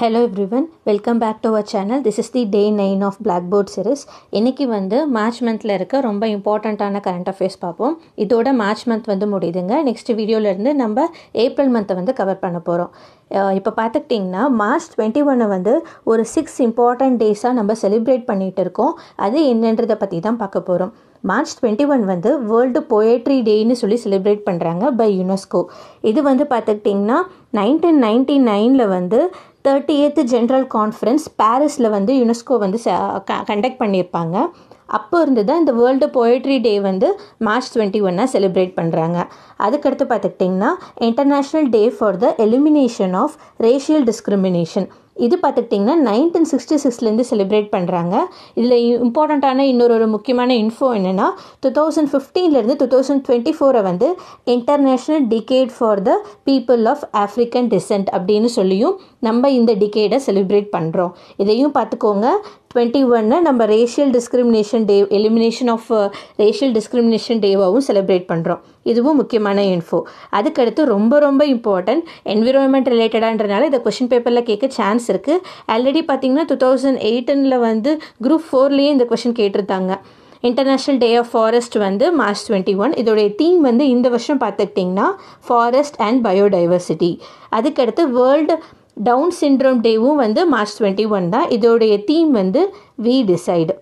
hello everyone welcome back to our channel this is the day nine of blackboard series இன்றைக்கி வந்து March மந்தில் இருக்க ரொம்ப இம்பார்ட்டண்ட்டான கரண்ட் அஃபேர்ஸ் பார்ப்போம் இதோட மார்ச் மந்த் வந்து முடியுதுங்க நெக்ஸ்ட் வீடியோலேருந்து நம்ம ஏப்ரல் மந்த்தை வந்து கவர் பண்ண போகிறோம் இப்போ பார்த்துக்கிட்டிங்கன்னா மார்ச் டுவெண்ட்டி ஒன்னை வந்து ஒரு சிக்ஸ் இம்பார்ட்டன்ட் டேஸாக நம்ம செலிப்ரேட் பண்ணிகிட்டு இருக்கோம் அது என்னன்றதை பற்றி தான் பார்க்க போகிறோம் மார்ச் டுவெண்ட்டி ஒன் வந்து வேர்ல்டு போயட்ரி டேன்னு சொல்லி செலிப்ரேட் பண்ணுறாங்க பை யுனெஸ்கோ இது வந்து பார்த்துக்கிட்டிங்கன்னா நைன்டீன் நைன்டி நைனில் வந்து தேர்ட்டி எய்த்து ஜென்ரல் கான்ஃபரன்ஸ் பாரிஸில் வந்து யுனெஸ்கோ வந்து கண்டக்ட் பண்ணியிருப்பாங்க அப்போ இருந்து தான் இந்த வேர்ல்டு போய்ட்ரி டே வந்து மார்ச் டுவெண்ட்டி ஒன்னாக செலிப்ரேட் பண்ணுறாங்க அதுக்கடுத்து பார்த்துக்கிட்டிங்கன்னா international day for the elimination of racial discrimination இது பார்த்துக்கிட்டிங்கன்னா நைன்டீன் சிக்ஸ்டி சிக்ஸ்லேருந்து செலிப்ரேட் பண்ணுறாங்க இதில் இம்பார்ட்டண்ட்டான இன்னொரு ஒரு முக்கியமான இன்ஃபோ என்னென்னா டூ தௌசண்ட் ஃபிஃப்டீன்லேருந்து டூ தௌசண்ட் டுவெண்ட்டி ஃபோரை வந்து international decade for the people of African descent அப்படின்னு சொல்லியும் நம்ம இந்த டிகேடை செலிப்ரேட் பண்ணுறோம் இதையும் பார்த்துக்கோங்க டுவெண்ட்டி ஒன்னை நம்ம racial discrimination day elimination of racial discrimination டேவாகவும் செலிப்ரேட் பண்ணுறோம் இதுவும் முக்கியமான இன்ஃபோ அதுக்கடுத்து ரொம்ப ரொம்ப இம்பார்ட்டன்ட் என்விரான்மெண்ட் ரிலேட்டடான்றனால இந்த கொஷின் பேப்பரில் கேட்க சான்ஸ் இருக்குது ஆல்ரெடி பார்த்திங்கன்னா டூ தௌசண்ட் எயிட்டனில் வந்து குரூப் ஃபோர்லேயே இந்த கொஷின் கேட்டிருந்தாங்க இன்டர்நேஷ்னல் டே ஆஃப் ஃபாரஸ்ட் வந்து மார்ச் டுவெண்ட்டி ஒன் இதோடைய தீம் வந்து இந்த வருஷம் பார்த்துக்கிட்டிங்கன்னா ஃபாரஸ்ட் அண்ட் பயோடைவர்சிட்டி அதுக்கடுத்து வேர்ல்டு டவுன் சிண்ட்ரோம் டேவும் வந்து மார்ச் டுவெண்ட்டி ஒன் தான் இதோடைய தீம் வந்து வி டிசைடு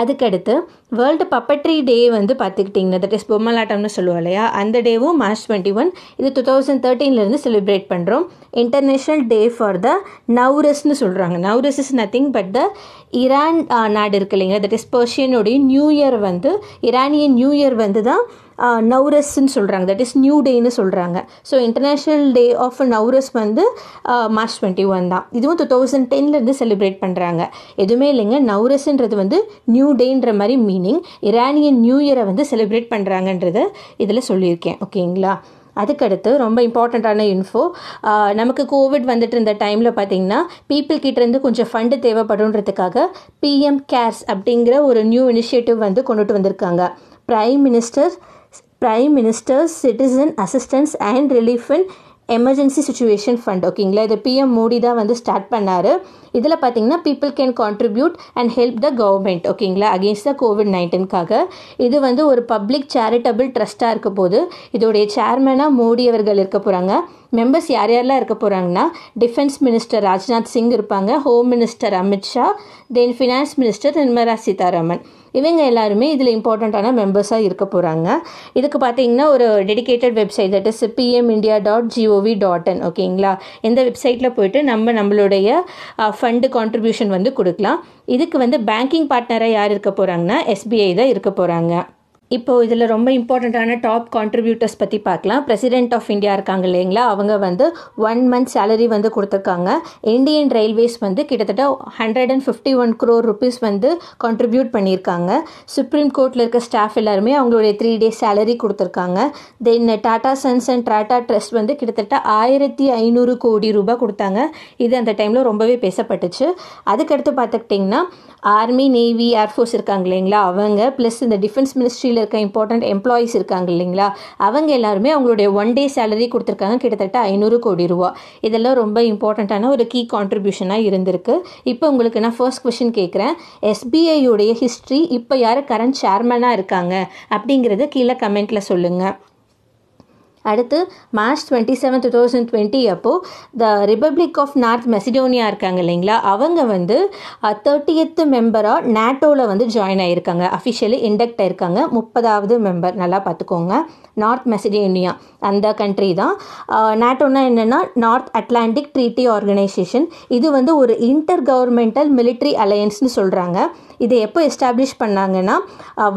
அதுக்கடுத்து வேர்ல்டு பப்பட்ரி டே வந்து பார்த்துக்கிட்டிங்கன்னா தட் இஸ் பொம்மலாட்டம்னு சொல்லுவோம் இல்லையா அந்த டேவும் மார்ச் டுவெண்ட்டி ஒன் இது டூ தௌசண்ட் தேர்ட்டீன்லேருந்து செலிப்ரேட் பண்ணுறோம் இன்டர்நேஷ்னல் டே ஃபார் த நவ்ரஸ்னு சொல்கிறாங்க Nowruz is nothing but the Iran நாடு இருக்கு இல்லைங்களா தட் இஸ் பர்ஷியனுடைய நியூ இயர் வந்து ஈரானியன் நியூ இயர் வந்து தான் நவ்ரஸ்ன்னு சொல்கிறாங்க தட் இஸ் நியூ டேன்னு சொல்கிறாங்க so international day of Nowruz வந்து மார்ச் டுவெண்ட்டி ஒன் தான் இதுவும் டூ தௌசண்ட் டென்லேருந்து செலிப்ரேட் பண்ணுறாங்க எதுவுமே இல்லைங்க நவ்ரஸ்ன்றது வந்து நியூ டேன்ற மாதிரி மீனிங் இரானியன் நியூ இயரை வந்து செலிப்ரேட் பண்ணுறாங்கன்றத இதில் சொல்லியிருக்கேன் ஓகேங்களா அதுக்கடுத்து ரொம்ப இம்பார்ட்டண்ட்டான இன்ஃபோ நமக்கு கோவிட் வந்துட்டு இருந்த டைமில் பார்த்தீங்கன்னா பீப்புள் கிட்டேருந்து கொஞ்சம் ஃபண்டு தேவைப்படுன்றதுக்காக பிஎம் கேர்ஸ் அப்படிங்கிற ஒரு நியூ இனிஷியேட்டிவ் வந்து கொண்டுட்டு வந்திருக்காங்க prime minister prime ministers citizen assistance and relief in emergency situation fund ஓகேங்களா இதை பிஎம் மோடி தான் வந்து ஸ்டார்ட் பண்ணார் இதில் பார்த்தீங்கன்னா people can contribute and help the government ஓகேங்களா அகேன்ஸ்ட் த கோவிட் நைன்டீன்காக இது வந்து ஒரு பப்ளிக் சேரிட்டபிள் ட்ரஸ்ட்டாக இருக்க போது இதோடைய சேர்மனாக மோடி அவர்கள் இருக்க போகிறாங்க மெம்பர்ஸ் யார் யாரெல்லாம் இருக்க போகிறாங்கன்னா டிஃபென்ஸ் மினிஸ்டர் ராஜ்நாத் சிங் இருப்பாங்க home minister Amit Shah then finance minister Nirmala Sitharaman இவங்க எல்லாருமே இதில் இம்பார்ட்டண்ட்டான மெம்பர்ஸாக இருக்க போகிறாங்க இதுக்கு பார்த்தீங்கன்னா ஒரு dedicated website that is PM India dot gov dot in ஓகேங்களா இந்த வெப்சைட்டில் போயிட்டு நம்ம நம்மளுடைய ஃபண்டு கான்ட்ரிபியூஷன் வந்து கொடுக்கலாம் இதுக்கு வந்து பேங்கிங் பார்ட்னராக யார் இருக்க போகிறாங்கன்னா எஸ்பிஐ தான் இருக்க போகிறாங்க இப்போது இதில் ரொம்ப இம்பார்ட்டண்ட்டான டாப் கான்ட்ரிபியூட்டர்ஸ் பற்றி பார்க்கலாம் பிரசிடென்ட் ஆஃப் இந்தியா இருக்காங்க இல்லைங்களா அவங்க வந்து ஒன் மந்த் சேலரி வந்து கொடுத்துருக்காங்க இந்தியன் ரயில்வேஸ் வந்து கிட்டத்தட்ட hundred and fifty one crore rupees வந்து கான்ட்ரிபியூட் பண்ணியிருக்காங்க சுப்ரீம் கோர்ட்டில் இருக்க ஸ்டாஃப் எல்லாருமே அவங்களுடைய த்ரீ டேஸ் சேலரி கொடுத்துருக்காங்க then Tata sons and Tata trust வந்து கிட்டத்தட்ட ஆயிரத்தி ஐநூறு கோடி ரூபாய் கொடுத்தாங்க இது அந்த டைமில் ரொம்பவே பேசப்பட்டுச்சு அதுக்கடுத்து பார்த்துக்கிட்டிங்கன்னா ஆர்மி நேவி ஏர்ஃபோர்ஸ் இருக்காங்க இல்லைங்களா அவங்க ப்ளஸ் இந்த டிஃபென்ஸ் மினிஸ்ட்ரியில் கம்பெனியில் இருக்க இம்பார்ட்டண்ட் எம்ப்ளாயீஸ் இருக்காங்க இல்லைங்களா அவங்க எல்லாருமே அவங்களுடைய ஒன் டே சேலரி கொடுத்துருக்காங்க கிட்டத்தட்ட ஐநூறு கோடி ரூபா இதெல்லாம் ரொம்ப இம்பார்ட்டண்ட்டான ஒரு கீ கான்ட்ரிபியூஷனாக இருந்திருக்கு இப்போ உங்களுக்கு நான் ஃபர்ஸ்ட் கொஷின் கேட்குறேன் எஸ்பிஐயுடைய ஹிஸ்ட்ரி இப்போ யார் கரண்ட் சேர்மனாக இருக்காங்க அப்படிங்கிறத கீழே கமெண்ட்டில் சொல்லுங்கள் அடுத்து March twenty seven two thousand twenty அப்போது the republic of North Macedonia இருக்காங்க இல்லைங்களா அவங்க வந்து தேர்ட்டியத்து மெம்பராக நேட்டோவில் வந்து ஜாயின் ஆகியிருக்காங்க அஃபிஷியலி இண்டக்ட் ஆயிருக்காங்க முப்பதாவது மெம்பர் நல்லா பார்த்துக்கோங்க நார்த் மெசிடோனியா அந்த கண்ட்ரி தான் நேட்டோனா என்னென்னா நார்த் அட்லாண்டிக் ட்ரீட்டி ஆர்கனைசேஷன் இது வந்து ஒரு இன்டர் கவர்மெண்டல் மிலிட்ரி அலையன்ஸ்னு சொல்கிறாங்க இதை எப்போ எஸ்டாப்ளிஷ் பண்ணாங்கன்னா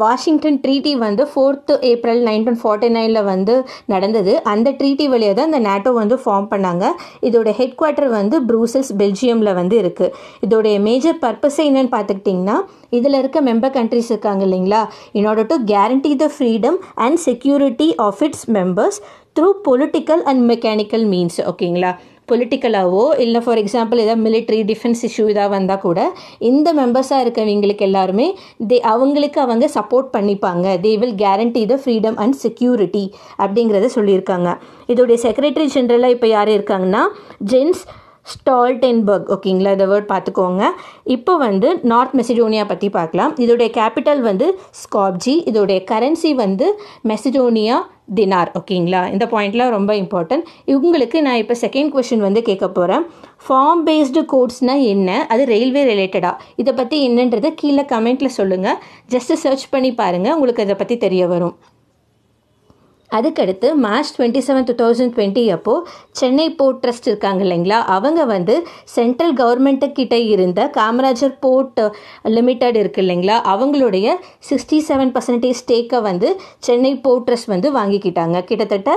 வாஷிங்டன் ட்ரீட்டி வந்து ஃபோர்த்து ஏப்ரல் நைன்டீன் ஃபார்ட்டி நைனில் வந்து நடந்து நடந்தது அந்த ட்ரீட்டி வழியாக தான் இந்த நேட்டோ வந்து ஃபார்ம் பண்ணாங்க இதோட ஹெட் குவார்ட்டர் வந்து ப்ரூசல்ஸ் பெல்ஜியமில் வந்து இருக்குது இதோடைய மேஜர் பர்பஸே என்னென்னு பார்த்துக்கிட்டிங்கன்னா இதில் இருக்க மெம்பர் கண்ட்ரிஸ் இருக்காங்க இல்லைங்களா in order to guarantee the freedom and security of its members through political and mechanical means ஓகேங்களா பொலிட்டிக்கலாகவோ இல்லை ஃபார் எக்ஸாம்பிள் ஏதாவது மிலிட்ரி டிஃபென்ஸ் இஷ்யூ இதாக வந்தால் கூட இந்த மெம்பர்ஸாக இருக்கவங்களுக்கு எல்லாருமே தே அவங்களுக்கு அவங்க சப்போர்ட் பண்ணிப்பாங்க they will guarantee the freedom and security அப்படிங்கிறத சொல்லியிருக்காங்க இதோடைய செக்ரட்டரி ஜென்ரலாக இப்போ யார் இருக்காங்கன்னா ஜென்ஸ் ஸ்டால்டென்பர்க் ஓகேங்களா இந்த வேர்ட் பார்த்துக்கோங்க இப்போ வந்து நார்த் மெசிடோனியா பற்றி பார்க்கலாம் இதோடைய கேபிட்டல் வந்து ஸ்காப்ஜி இதோடைய கரன்சி வந்து மெசிடோனியா தினார் ஓகேங்களா இந்த பாயிண்ட்லாம் ரொம்ப இம்பார்ட்டன்ட் இவங்களுக்கு நான் இப்போ செகண்ட் கொஷின் வந்து கேட்க போகிறேன் ஃபார்ம் பேஸ்டு கோட்ஸ்னால் என்ன அது ரயில்வே ரிலேட்டடாக இதை பற்றி என்னன்றதை கீழே கமெண்ட்டில் சொல்லுங்கள் ஜஸ்ட்டு சர்ச் பண்ணி பாருங்கள் உங்களுக்கு இதை பற்றி தெரிய வரும் அதுக்கடுத்து March twenty seven two thousand twenty அப்போது சென்னை போர்ட் ட்ரஸ்ட் இருக்காங்க இல்லைங்களா அவங்க வந்து சென்ட்ரல் கவர்மெண்ட்டு கிட்டே இருந்த காமராஜர் போர்ட் லிமிட்டட் இருக்குது இல்லைங்களா அவங்களுடைய சிக்ஸ்டி செவன் பர்சன்டேஜ் ஸ்டேக்கை வந்து சென்னை போர்ட் ட்ரஸ்ட் வந்து வாங்கிக்கிட்டாங்க கிட்டத்தட்ட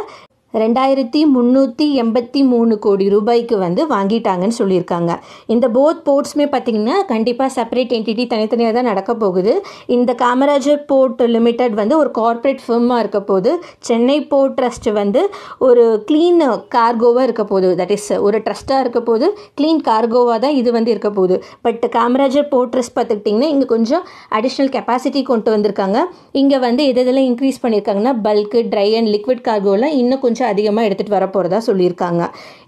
ரெண்டாயிரத்தி முந்நூற்றி எண்பத்தி மூணு கோடி ரூபாய்க்கு வந்து வாங்கிட்டாங்கன்னு சொல்லியிருக்காங்க இந்த போத் போர்ட்ஸுமே பார்த்திங்கன்னா கண்டிப்பாக செப்பரேட் என்டிட்டி தனித்தனியாக தான் நடக்க போகுது இந்த காமராஜர் போர்ட் லிமிடெட் வந்து ஒரு கார்பரேட் ஃபர்மாக இருக்க போது சென்னை போர்ட் ட்ரஸ்ட் வந்து ஒரு க்ளீன் கார்கோவாக இருக்க போகுது தட் இஸ் ஒரு ட்ரஸ்ட்டாக இருக்க போது க்ளீன் கார்கோவாக தான் இது வந்து இருக்க போகுது பட் காமராஜர் போர்ட் ட்ரஸ்ட் பார்த்துக்கிட்டிங்கன்னா இங்கே கொஞ்சம் அடிஷ்னல் கெப்பாசிட்டி கொண்டு வந்திருக்காங்க இங்கே வந்து எது எதெல்லாம் இன்க்ரீஸ் பண்ணியிருக்காங்கன்னா பல்க்கு ட்ரை அண்ட் லிக்விட் கார்கோலாம் இன்னும் கொஞ்சம் கொஞ்சம் அதிகமாக எடுத்துகிட்டு வரப்போகிறதா சொல்லியிருக்காங்க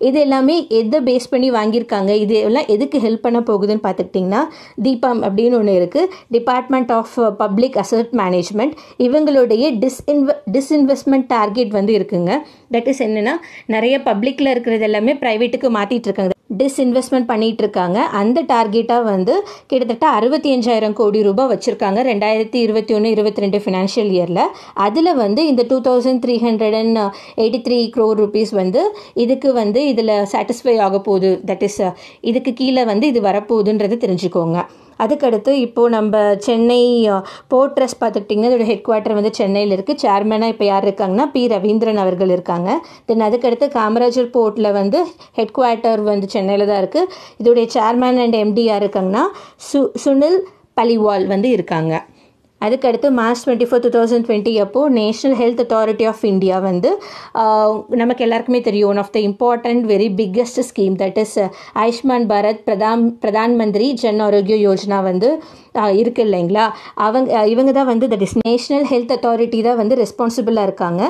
இது எல்லாமே எதை பேஸ் பண்ணி வாங்கியிருக்காங்க இது எல்லாம் எதுக்கு ஹெல்ப் பண்ண போகுதுன்னு பார்த்துக்கிட்டிங்கன்னா தீபம் அப்படின்னு ஒன்று இருக்குது department of public asset management இவங்களுடைய டிஸ்இன்வ டிஸ்இன்வெஸ்ட்மெண்ட் டார்கெட் வந்து இருக்குங்க தட் இஸ் என்னென்னா நிறைய பப்ளிக்கில் இருக்கிறது எல்லாமே ப்ரைவேட்டுக்கு மாற்றிட்டு இருக்காங்க டிஸ்இன்வெஸ்ட்மெண்ட் பண்ணிட்டு இருக்காங்க அந்த டார்கெட்டாக வந்து கிட்டத்தட்ட அறுபத்தி அஞ்சாயிரம் கோடி ரூபாய் வச்சுருக்காங்க ரெண்டாயிரத்தி இருபத்தி ஒன்று இருபத்தி ரெண்டு ஃபினான்ஷியல் இயரில் அதில் வந்து இந்த two thousand three hundred and eighty twenty three crore rupees வந்து இதுக்கு வந்து இதில் சாட்டிஸ்ஃபை ஆக போகுது தட் இஸ் இதுக்கு கீழே வந்து இது வரப்போகுதுன்றது தெரிஞ்சுக்கோங்க அதுக்கடுத்து இப்போது நம்ம சென்னை போர்ட்ரஸ் uh, பார்த்துக்கிட்டிங்கன்னா இதோட ஹெட் குவார்ட்டர் வந்து சென்னையில் இருக்குது சேர்மனாக இப்போ யார் இருக்காங்கன்னா பி ரவீந்திரன் அவர்கள் இருக்காங்க தென் அதுக்கடுத்து காமராஜர் போர்ட்டில் வந்து ஹெட் குவார்ட்டர் வந்து சென்னையில் தான் இருக்குது இதோடைய சேர்மேன் அண்ட் எம்டி யார் இருக்காங்கன்னா சு சுனில் பலிவால் வந்து இருக்காங்க அதுக்கடுத்து March twenty four two thousand twenty அப்போது national health authority of India வந்து நமக்கு எல்லாருக்குமே தெரியும் one of the important very biggest scheme that is Ayushman Bharat Pradhan Pradhan Mantri Jan ஆரோக்கிய யோஜனா வந்து இருக்குது இல்லைங்களா அவங்க இவங்க தான் வந்து that is national health authority தான் வந்து ரெஸ்பான்சிபிளாக இருக்காங்க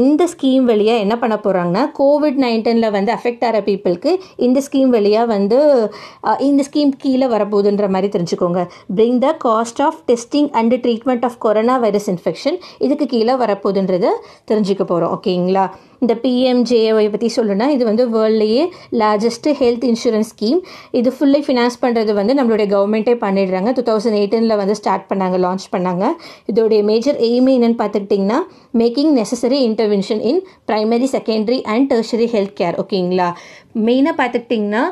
இந்த ஸ்கீம் வழியாக என்ன பண்ண போகிறாங்கன்னா கோவிட் நைன்டீனில் வந்து அஃபெக்ட் ஆகிற பீப்புளுக்கு இந்த ஸ்கீம் வழியாக வந்து இந்த ஸ்கீம் கீழே வரப்போகுதுன்ற மாதிரி தெரிஞ்சுக்கோங்க bring the cost of testing and treatment of corona virus infection இதுக்கு கீழே வரப்போகுதுன்றது தெரிஞ்சுக்க போகிறோம் ஓகேங்களா இந்த பிஎம்ஜேஒய் பற்றி சொல்லணும்னா இது வந்து வேர்ல்ட்லேயே லார்ஜஸ்ட்டு ஹெல்த் இன்சூரன்ஸ் ஸ்கீம் இது ஃபுல்லி ஃபினான்ஸ் பண்ணுறது வந்து நம்மளுடைய கவர்மெண்ட்டே பண்ணிடுறாங்க டூ தௌசண்ட் தௌசண்ட் எயிட்டீனில் வந்து ஸ்டார்ட் பண்ணாங்க லான்ச் பண்ணாங்க இதோடைய மேஜர் எய்மே என்னென்னு பார்த்துக்கிட்டிங்கன்னா making necessary intervention in primary secondary and tertiary health care ஓகேங்களா மெயினாக பார்த்துக்கிட்டிங்கன்னா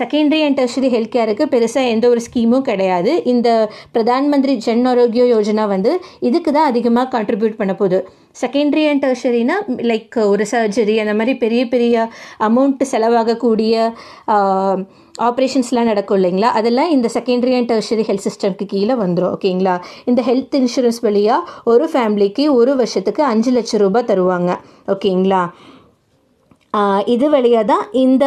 செகண்டரி அண்ட் டெர்ஷரி ஹெல்த் கேருக்கு பெருசாக எந்த ஒரு ஸ்கீமும் கிடையாது இந்த பிரதான் மந்திரி ஜன் ஆரோக்கிய யோஜனா வந்து இதுக்கு தான் அதிகமாக கான்ட்ரிபியூட் பண்ண போகுது செகண்டரி அண்ட் டர்ஷரினா லைக் ஒரு சர்ஜரி அந்த மாதிரி பெரிய பெரிய அமௌண்ட்டு செலவாகக்கூடிய ஆப்ரேஷன்ஸ்லாம் நடக்கும் இல்லைங்களா அதெல்லாம் இந்த செகண்டரி அண்ட் டர்ஷரி ஹெல்த் சிஸ்டம்க்கு கீழே வந்துடும் ஓகேங்களா இந்த ஹெல்த் இன்சூரன்ஸ் வழியாக ஒரு ஃபேமிலிக்கு ஒரு வருஷத்துக்கு அஞ்சு லட்சம் ரூபாய் தருவாங்க ஓகேங்களா இது வழியாக தான் இந்த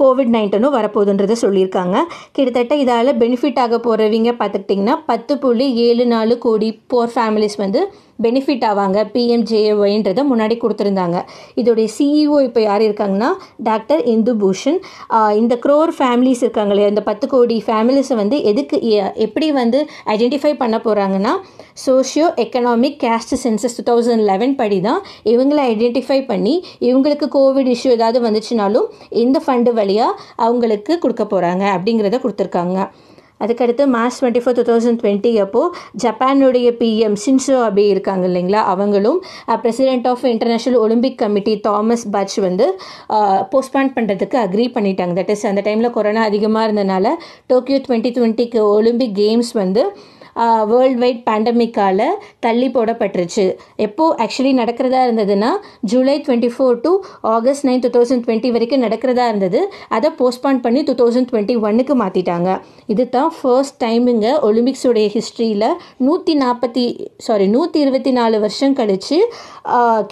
கோவிட் நைன்டீனும் வரப்போகுதுன்றதை சொல்லியிருக்காங்க கிட்டத்தட்ட இதால் பெனிஃபிட் ஆக போகிறவங்க பார்த்துக்கிட்டிங்கன்னா பத்து புள்ளி ஏழு நாலு கோடி போர் ஃபேமிலிஸ் வந்து பெனிஃபிட் ஆவாங்க பிஎம்ஜேஒய்ன்றதை முன்னாடி கொடுத்துருந்தாங்க இதோடைய சிஇஓ e இப்போ யார் இருக்காங்கன்னா டாக்டர் இந்து பூஷன் இந்த க்ரோர் ஃபேமிலிஸ் இருக்காங்க இல்லையா இந்த பத்து கோடி ஃபேமிலிஸை வந்து எதுக்கு எப்படி வந்து ஐடென்டிஃபை பண்ண போகிறாங்கன்னா socio economic caste census two thousand eleven படி தான் இவங்களை ஐடென்டிஃபை பண்ணி இவங்களுக்கு கோவிட் இஷ்யூ ஏதாவது வந்துச்சுனாலும் இந்த ஃபண்டு வழியாக அவங்களுக்கு கொடுக்க போகிறாங்க அப்படிங்கிறத கொடுத்துருக்காங்க அதுக்கடுத்து March twenty four two thousand twenty அப்போது ஜப்பானுடைய பிஎம் சின்சோ அபி இருக்காங்க இல்லைங்களா அவங்களும் president of international Olympic committee Thomas Bach வந்து போஸ்ட்பான் பண்ணுறதுக்கு அக்ரி பண்ணிட்டாங்க தட் இஸ் அந்த டைமில் கொரோனா அதிகமாக இருந்தனால டோக்கியோ டுவெண்ட்டி டுவெண்ட்டிக்கு ஒலிம்பிக் கேம்ஸ் வந்து வேர்ல்ட் வைட் பேண்டமிக்கால் தள்ளி போடப்பட்டுருச்சு எப்போது ஆக்சுவலி நடக்கிறதா இருந்ததுன்னா July twenty four to August nine two thousand twenty வரைக்கும் நடக்கிறதா இருந்தது அதை போஸ்ட்பான் பண்ணி டூ தௌசண்ட் டுவெண்ட்டி ஒன்னுக்கு மாற்றிட்டாங்க இது தான் ஃபர்ஸ்ட் டைமுங்க ஒலிம்பிக்ஸுடைய ஹிஸ்ட்ரியில் நூற்றி நாற்பத்தி சாரி நூற்றி இருபத்தி நாலு வருஷம் கழித்து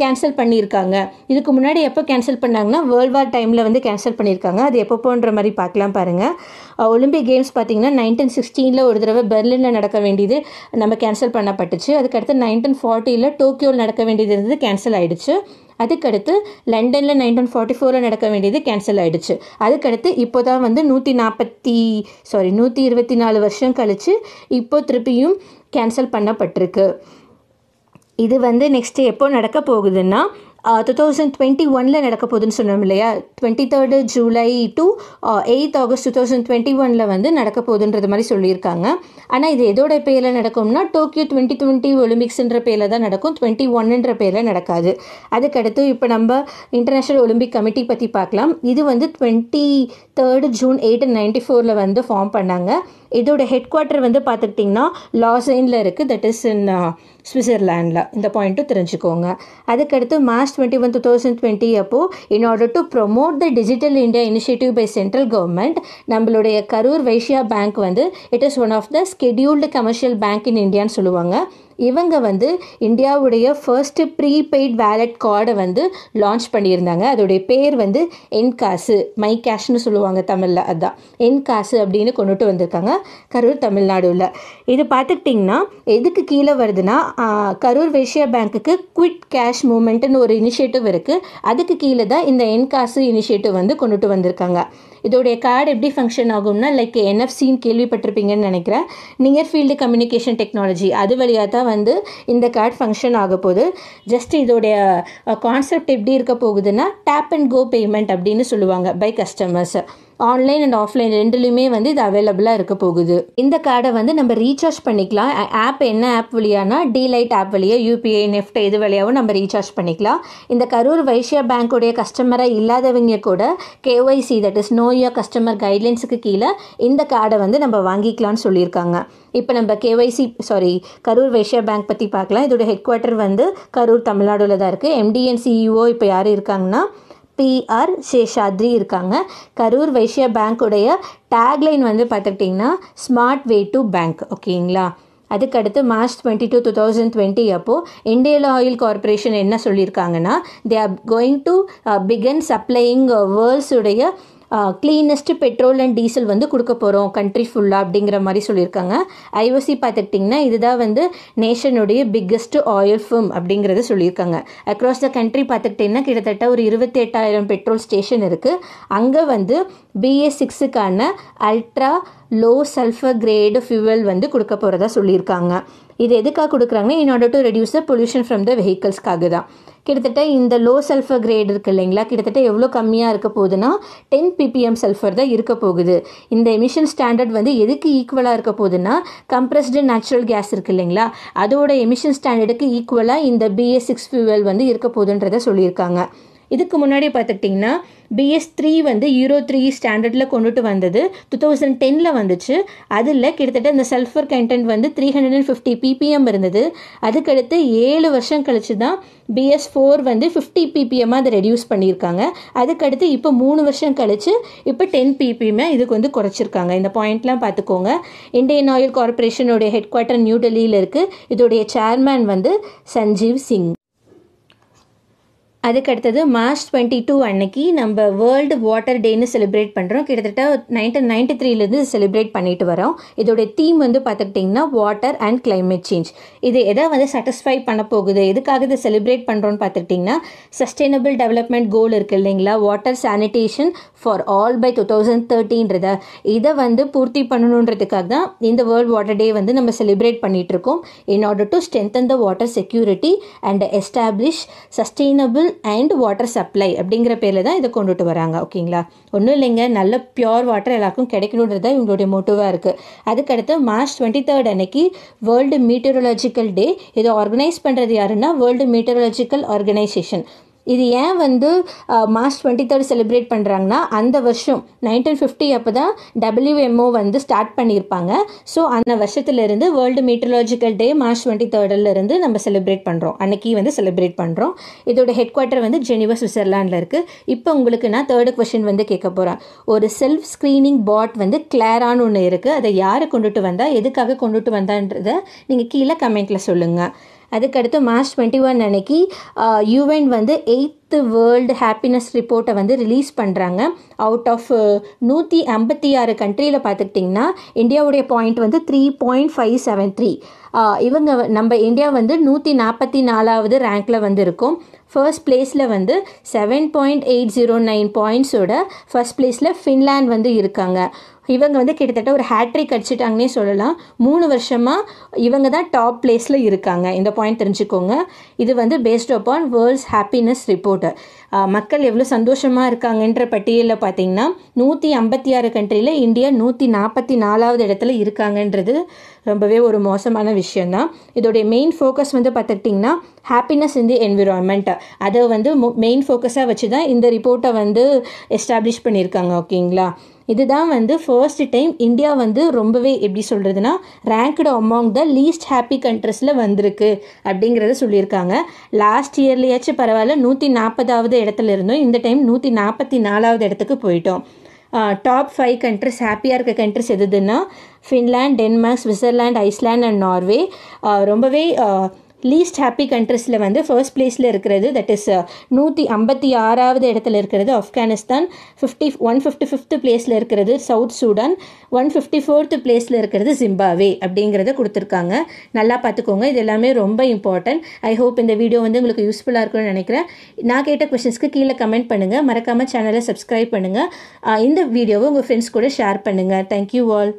கேன்சல் பண்ணியிருக்காங்க இதுக்கு முன்னாடி எப்போ கேன்சல் பண்ணாங்கன்னா வேர்ல்ட் வார் டைமில் வந்து கேன்சல் பண்ணியிருக்காங்க அது எப்போ போன்ற மாதிரி பார்க்கலாம் பாருங்கள் ஒலிம்பிக் கேம்ஸ் பார்த்தீங்கன்னா நைன்டீன் சிக்ஸ்டீனில் ஒரு தடவை பெர்லினில் நடக்க வேண்டியது நம்ம கேன்சல் பண்ணப்பட்டுச்சு அதுக்கடுத்து நைன்டீன் ஃபார்ட்டியில் டோக்கியோவில் நடக்க வேண்டியது இருந்தது கேன்சல் ஆகிடுச்சு அதுக்கடுத்து லண்டனில் நைன்டீன் ஃபார்ட்டி ஃபோரில் நடக்க வேண்டியது கேன்சல் ஆகிடுச்சு அதுக்கடுத்து இப்போ தான் வந்து நூற்றி நாற்பத்தி சாரி நூற்றி இருபத்தி நாலு வருஷம் கழித்து இப்போ திருப்பியும் கேன்சல் பண்ணப்பட்டிருக்கு இது வந்து நெக்ஸ்ட்டு எப்போ நடக்க போகுதுன்னா டூ தௌசண்ட் டுவெண்ட்டி ஒனில் நடக்க போகுதுன்னு சொன்னோம் இல்லையா twenty third July to eighth August two thousand twenty ஒனில் வந்து நடக்க போகுதுன்றது மாதிரி சொல்லியிருக்காங்க ஆனால் இது எதோட பேரில் நடக்கும்னா டோக்கியோ டுவெண்ட்டி டுவெண்ட்டி ஒலிம்பிக்ஸ்ன்ற பேரில் தான் நடக்கும் டுவெண்ட்டி ஒன்னுன்ற பேரில் நடக்காது அதுக்கடுத்து இப்போ நம்ம இன்டர்நேஷ்னல் ஒலிம்பிக் கமிட்டி பற்றி பார்க்கலாம் இது வந்து twenty third June eight ninety ஃபோரில் வந்து ஃபார்ம் பண்ணாங்க இதோட ஹெட் குவார்ட்டர் வந்து பார்த்துக்கிட்டிங்கன்னா லாசைனில் இருக்குது தட் இஸ் இன் சுவிட்சர்லேண்டில் uh, இந்த பாயிண்ட்டும் தெரிஞ்சுக்கோங்க அதுக்கடுத்து March twenty one two thousand twenty அப்போது in order to promote the digital India initiative by central government நம்மளுடைய கரூர் வைஷ்யா பேங்க் வந்து it is one of the scheduled commercial bank in இந்தியான்னு சொல்லுவாங்க இவங்க வந்து இந்தியாவுடைய ஃபர்ஸ்ட்டு ப்ரீபெய்ட் வேலட் கார்டை வந்து லான்ச் பண்ணியிருந்தாங்க அதோடைய பேர் வந்து என் காசு மை கேஷ்னு சொல்லுவாங்க தமிழில் அதுதான் என் காசு அப்படின்னு கொண்டுட்டு வந்திருக்காங்க கரூர் தமிழ்நாடுல இது பார்த்துக்கிட்டிங்கன்னா எதுக்கு கீழே வருதுன்னா கரூர் வேஷியா பேங்க்குக்கு குவிட் கேஷ் மூமெண்ட்டுன்னு ஒரு இனிஷியேட்டிவ் இருக்குது அதுக்கு கீழே தான் இந்த என் காசு இனிஷியேட்டிவ் வந்து கொண்டுட்டு வந்திருக்காங்க இதோடைய கார்டு எப்படி ஃபங்க்ஷன் ஆகும்னா லைக் என்எஃப்சின்னு கேள்விப்பட்டிருப்பீங்கன்னு நினைக்கிறேன் நியர் ஃபீல்டு கம்யூனிகேஷன் டெக்னாலஜி அது வழியாக தான் தான் வந்து இந்த கார்ட் ஃபங்க்ஷன் ஆக போகுது ஜஸ்ட் இதோடைய கான்செப்ட் எப்படி இருக்க போகுதுன்னா டேப் அண்ட் கோ பேமெண்ட் அப்படின்னு சொல்லுவாங்க by customers online and offline ரெண்டுலேயுமே வந்து இது அவைலபிளாக இருக்க போகுது இந்த கார்டை வந்து நம்ம ரீசார்ஜ் பண்ணிக்கலாம் ஆப் என்ன ஆப் வழியானா டிலைட் ஆப் வழியாக யூபிஐ நெஃப்ட் இது வழியாகவும் நம்ம ரீசார்ஜ் பண்ணிக்கலாம் இந்த கரூர் வைஷ்யா பேங்க்குடைய கஸ்டமராக இல்லாதவங்க கூட KYC that is know know your customer கைட்லைன்ஸுக்கு கீழே இந்த கார்டை வந்து நம்ம வாங்கிக்கலாம்னு சொல்லியிருக்காங்க இப்போ நம்ம KYC sorry Karur Vysya bank பற்றி பார்க்கலாம் இதோட ஹெட் குவார்ட்டர் வந்து கரூர் தமிழ்நாடுல தான் இருக்குது எம்டிஎன் சிஇஓ e இப்போ யார் இருக்காங்கன்னா பிஆர் சேஷாத்ரி இருக்காங்க கரூர் வைஷ்ய பேங்க்குடைய டேக்லைன் வந்து பார்த்துக்கிட்டிங்கன்னா ஸ்மார்ட் வே டு பேங்க் ஓகேங்களா அதுக்கடுத்து March twenty two two thousand twenty அப்போது இண்டியன் ஆயில் கார்பரேஷன் என்ன சொல்லியிருக்காங்கன்னா they are going to begin supplying வேர்ல்ஸுடைய கிளீனஸ்ட் பெட்ரோல் அண்ட் டீசல் வந்து கொடுக்க போகிறோம் கண்ட்ரி ஃபுல்லாக அப்படிங்கிற மாதிரி சொல்லியிருக்காங்க ஐஓசி பார்த்துக்கிட்டிங்கன்னா இதுதான் வந்து நேஷனுடைய பிக்கஸ்ட் ஆயில் ஃபம் அப்படிங்கிறத சொல்லியிருக்காங்க அக்ராஸ் த கண்ட்ரி பார்த்துக்கிட்டிங்கன்னா கிட்டத்தட்ட ஒரு இருபத்தி எட்டாயிரம் பெட்ரோல் ஸ்டேஷன் இருக்குது அங்கே வந்து பிஏ சிக்ஸுக்கான ultra low sulphur grade fuel வந்து கொடுக்க போகிறதா சொல்லியிருக்காங்க இது எதுக்காக கொடுக்குறாங்கன்னா in order to reduce the pollution from the வெஹிக்கல்ஸ்க்காக தான் கிட்டத்தட்ட இந்த லோ சல்ஃபர் கிரேட் இருக்குது இல்லைங்களா கிட்டத்தட்ட எவ்வளோ கம்மியாக இருக்க போகுதுன்னா டென் பிபிஎம் சல்ஃபர் தான் இருக்க போகுது இந்த எமிஷன் ஸ்டாண்டர்ட் வந்து எதுக்கு ஈக்குவலாக இருக்க போகுதுன்னா கம்ப்ரஸ்டு நேச்சுரல் கேஸ் இருக்குது இல்லைங்களா அதோட எமிஷன் ஸ்டாண்டர்டுக்கு ஈக்குவலாக இந்த பிஎஸ் சிக்ஸ் ஃபியூவல் வந்து இருக்க போகுதுன்றதை சொல்லியிருக்காங்க இதுக்கு முன்னாடி பார்த்துக்கிட்டிங்கன்னா பிஎஸ் த்ரீ வந்து யூரோ த்ரீ ஸ்டாண்டர்டில் கொண்டுட்டு வந்தது டூ தௌசண்ட் டெனில் வந்துச்சு அதில் கிட்டத்தட்ட இந்த சல்ஃபர் கண்டென்ட் வந்து three hundred and fifty PPM இருந்தது அதுக்கடுத்து ஏழு வருஷம் கழிச்சு தான் பிஎஸ் ஃபோர் வந்து ஃபிஃப்டி பிபிஎம் அதை ரெடியூஸ் பண்ணியிருக்காங்க அதுக்கடுத்து இப்போ மூணு வருஷம் கழித்து இப்போ டென் பிபிஎம் இதுக்கு வந்து குறைச்சிருக்காங்க இந்த பாயிண்ட்லாம் பார்த்துக்கோங்க இந்தியன் ஆயில் கார்பரேஷனுடைய ஹெட் குவார்ட்டர் நியூ டெல்லியில் இருக்குது இதோடைய சேர்மேன் வந்து சஞ்சீவ் சிங் அதுக்கடுத்தது மார்ச் டுவெண்ட்டி டூ அன்னைக்கு நம்ம வேர்ல்டு வாட்டர் டேன்னு செலிப்ரேட் பண்ணுறோம் கிட்டத்தட்ட நைன்டீன் நைன்டி த்ரீலேருந்து செலிப்ரேட் பண்ணிட்டு வரோம் இதோடைய தீம் வந்து பார்த்துக்கிட்டிங்கன்னா வாட்டர் அண்ட் கிளைமேட் சேஞ்ச் இது எதை வந்து சாட்டிஸ்ஃபை பண்ண போகுது எதுக்காக இதை செலிப்ரேட் பண்ணுறோன்னு பார்த்துக்கிட்டிங்கன்னா சஸ்டைனபிள் டெவலப்மெண்ட் கோல் இருக்குது இல்லைங்களா water sanitation for all by two thousand தேர்ட்டின்றதை இதை வந்து பூர்த்தி பண்ணணுன்றதுக்காக தான் இந்த வேர்ல்டு வாட்டர் டே வந்து நம்ம செலிப்ரேட் பண்ணிகிட்ருக்கோம் in order to strengthen the water security and establish sustainable and water supply அப்படிங்கிற பேரில் தான் இதை கொண்டுட்டு வராங்க ஓகேங்களா ஒன்றும் இல்லைங்க நல்ல பியோர் வாட்டர் எல்லாருக்கும் கிடைக்கணுன்றது தான் இவங்களுடைய மோட்டிவாக இருக்குது அதுக்கடுத்து மார்ச் டுவெண்ட்டி தேர்ட் அன்னைக்கு வேர்ல்டு மீட்டரலஜிக்கல் டே இதை ஆர்கனைஸ் பண்ணுறது யாருன்னா வேர்ல்டு மீட்டரலஜிக்கல் ஆர்கனைசேஷன் இது ஏன் வந்து மார்ச் டுவெண்ட்டி தேர்ட் செலிப்ரேட் பண்ணுறாங்கன்னா அந்த வருஷம் நைன்டீன் ஃபிஃப்டி அப்போ தான் டபிள்யூஎம்ஓ வந்து ஸ்டார்ட் பண்ணியிருப்பாங்க ஸோ அந்த வருஷத்துலேருந்து world meteorological day March twenty தேர்டிலேருந்து நம்ம செலிப்ரேட் பண்ணுறோம் அன்றைக்கி வந்து செலிப்ரேட் பண்ணுறோம் இதோட ஹெட் குவார்ட்டர் வந்து ஜெனிவா சுவிட்சர்லாண்டில் இருக்குது இப்போ உங்களுக்கு நான் தேர்டு கொஷின் வந்து கேட்க போகிறேன் ஒரு செல்ஃப் ஸ்க்ரீனிங் பாட் வந்து கிளாரான்னு ஒன்று இருக்குது அதை யாரை கொண்டுட்டு வந்தால் எதுக்காக கொண்டுட்டு வந்தான்றதை நீங்கள் கீழே கமெண்ட்டில் சொல்லுங்கள் அதுக்கடுத்து மார்ச் டுவெண்ட்டி ஒன் அன்னைக்கு யூஎன் வந்து எயித்து வேர்ல்டு ஹாப்பினஸ் ரிப்போர்ட்டை வந்து ரிலீஸ் பண்ணுறாங்க அவுட் ஆஃப் நூற்றி ஐம்பத்தி ஆறு கண்ட்ரியில் பார்த்துக்கிட்டிங்கன்னா இந்தியாவுடைய பாயிண்ட் வந்து three point five seven three இவங்க நம்ம இந்தியா வந்து நூற்றி நாற்பத்தி நாலாவது ரேங்கில் வந்து இருக்கும் ஃபர்ஸ்ட் பிளேஸில் வந்து seven point eight zero nine பாயிண்ட்ஸோட ஃபர்ஸ்ட் பிளேஸில் ஃபின்லேண்ட் வந்து இருக்காங்க இவங்க வந்து கிட்டத்தட்ட ஒரு ஹேட்ரிக் அடிச்சிட்டாங்கன்னே சொல்லலாம் மூணு வருஷமாக இவங்க தான் டாப் பிளேஸில் இருக்காங்க இந்த பாயிண்ட் தெரிஞ்சுக்கோங்க இது வந்து based upon world's happiness report மக்கள் எவ்வளோ சந்தோஷமாக இருக்காங்கன்ற பட்டியலில் பார்த்திங்கன்னா நூற்றி ஐம்பத்தி ஆறு கண்ட்ரியில் இந்தியா நூற்றி நாற்பத்தி நாலாவது இடத்துல இருக்காங்கன்றது ரொம்பவே ஒரு மோசமான விஷயந்தான் இதோடைய மெயின் ஃபோக்கஸ் வந்து பார்த்துக்கிட்டிங்கன்னா ஹாப்பினஸ் இன் தி என்விரான்மெண்ட் அதை வந்து மெயின் ஃபோக்கஸாக வச்சு தான் இந்த ரிப்போர்ட்டை வந்து எஸ்டாப்ளிஷ் பண்ணியிருக்காங்க ஓகேங்களா இதுதான் வந்து ஃபர்ஸ்ட் டைம் இந்தியா வந்து ரொம்பவே எப்படி சொல்கிறதுனா ranked among the least happy கண்ட்ரிஸில் வந்திருக்கு அப்படிங்கிறத சொல்லியிருக்காங்க லாஸ்ட் இயர்லேயாச்சும் பரவாயில்ல நூற்றி நாற்பதாவது இடத்துல இருந்தோம் இந்த டைம் நூற்றி நாற்பத்தி நாலாவது இடத்துக்கு போயிட்டோம் டாப் ஃபைவ் கண்ட்ரிஸ் ஹாப்பியாக இருக்க கண்ட்ரிஸ் எதுன்னா Finland Denmark Switzerland Iceland and Norway ரொம்பவே லீஸ்ட் ஹாப்பி கண்ட்ரிஸில் வந்து ஃபர்ஸ்ட் பிளேஸில் இருக்கிறது தட் இஸ் நூற்றி ஐம்பத்தி ஆறாவது இடத்துல இருக்கிறது Afghanistan fifty one fifty fifth பிளேஸில் இருக்கிறது south Sudan one fifty fourth பிளேஸில் இருக்கிறது ஜிம்பாவே அப்படிங்கிறத கொடுத்துருக்காங்க நல்லா பார்த்துக்கோங்க இது எல்லாமே ரொம்ப இம்பார்ட்டன்ட் ஐ ஹோப் இந்த வீடியோ வந்து உங்களுக்கு யூஸ்ஃபுல்லாக இருக்கும்னு நினைக்கிறேன் நான் கேட்ட கொஷின்ஸ்க்கு கீழே கமெண்ட் பண்ணுங்கள் மறக்காமல் சேனலை சப்ஸ்கிரைப் பண்ணுங்கள் இந்த வீடியோவை உங்கள் ஃப்ரெண்ட்ஸ் கூட ஷேர் பண்ணுங்கள் தேங்க்யூ ஆல்